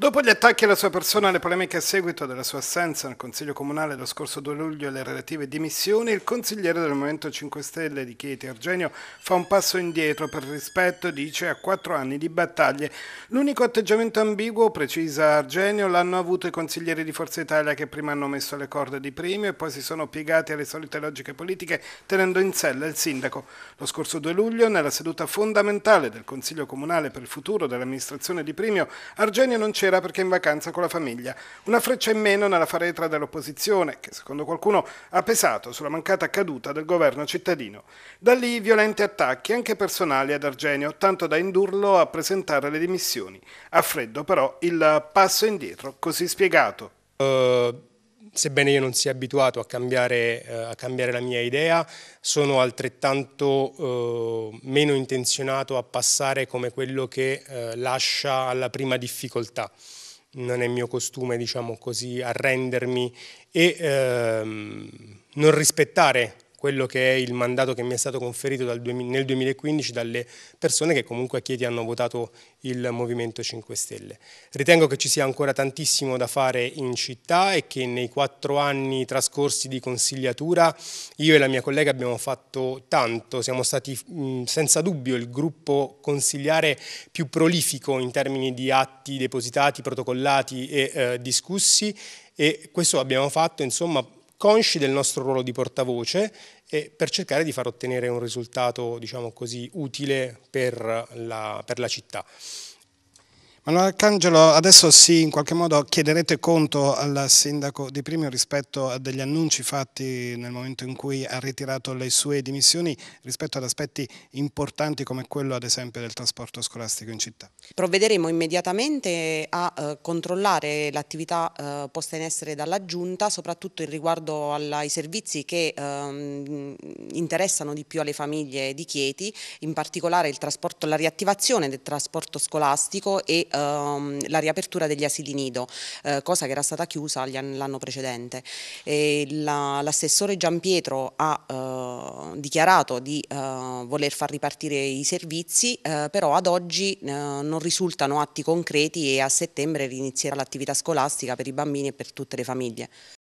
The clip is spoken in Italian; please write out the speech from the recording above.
Dopo gli attacchi alla sua persona e le polemiche a seguito della sua assenza nel Consiglio Comunale lo scorso 2 luglio e le relative dimissioni, il consigliere del Movimento 5 Stelle di Chieti, Argenio, fa un passo indietro per rispetto, dice, a quattro anni di battaglie. L'unico atteggiamento ambiguo, precisa Argenio, l'hanno avuto i consiglieri di Forza Italia che prima hanno messo le corde di premio e poi si sono piegati alle solite logiche politiche tenendo in sella il sindaco. Lo scorso 2 luglio, nella seduta fondamentale del Consiglio Comunale per il futuro dell'amministrazione di premio, Argenio non c'era era perché in vacanza con la famiglia. Una freccia in meno nella faretra dell'opposizione, che secondo qualcuno ha pesato sulla mancata caduta del governo cittadino. Da lì violenti attacchi, anche personali, ad Argenio, tanto da indurlo a presentare le dimissioni. A freddo, però, il passo indietro così spiegato. Uh, sebbene io non sia abituato a cambiare, eh, a cambiare la mia idea, sono altrettanto eh, meno intenzionato a passare come quello che eh, lascia alla prima difficoltà. Non è mio costume, diciamo così, arrendermi e ehm, non rispettare quello che è il mandato che mi è stato conferito dal, nel 2015 dalle persone che comunque a Chieti hanno votato il Movimento 5 Stelle. Ritengo che ci sia ancora tantissimo da fare in città e che nei quattro anni trascorsi di consigliatura io e la mia collega abbiamo fatto tanto, siamo stati mh, senza dubbio il gruppo consigliare più prolifico in termini di atti depositati, protocollati e eh, discussi e questo abbiamo fatto insomma consci del nostro ruolo di portavoce e per cercare di far ottenere un risultato diciamo così, utile per la, per la città. Allora Arcangelo, adesso sì, in qualche modo chiederete conto al sindaco Di Primio rispetto a degli annunci fatti nel momento in cui ha ritirato le sue dimissioni rispetto ad aspetti importanti come quello ad esempio del trasporto scolastico in città. Provvederemo immediatamente a eh, controllare l'attività eh, posta in essere dalla Giunta, soprattutto in riguardo ai servizi che ehm, interessano di più alle famiglie di Chieti, in particolare la riattivazione del trasporto scolastico e ehm, la riapertura degli asili nido, eh, cosa che era stata chiusa l'anno precedente. L'assessore la, Giampietro ha eh, dichiarato di eh, voler far ripartire i servizi, eh, però ad oggi eh, non risultano atti concreti e a settembre rinizierà l'attività scolastica per i bambini e per tutte le famiglie.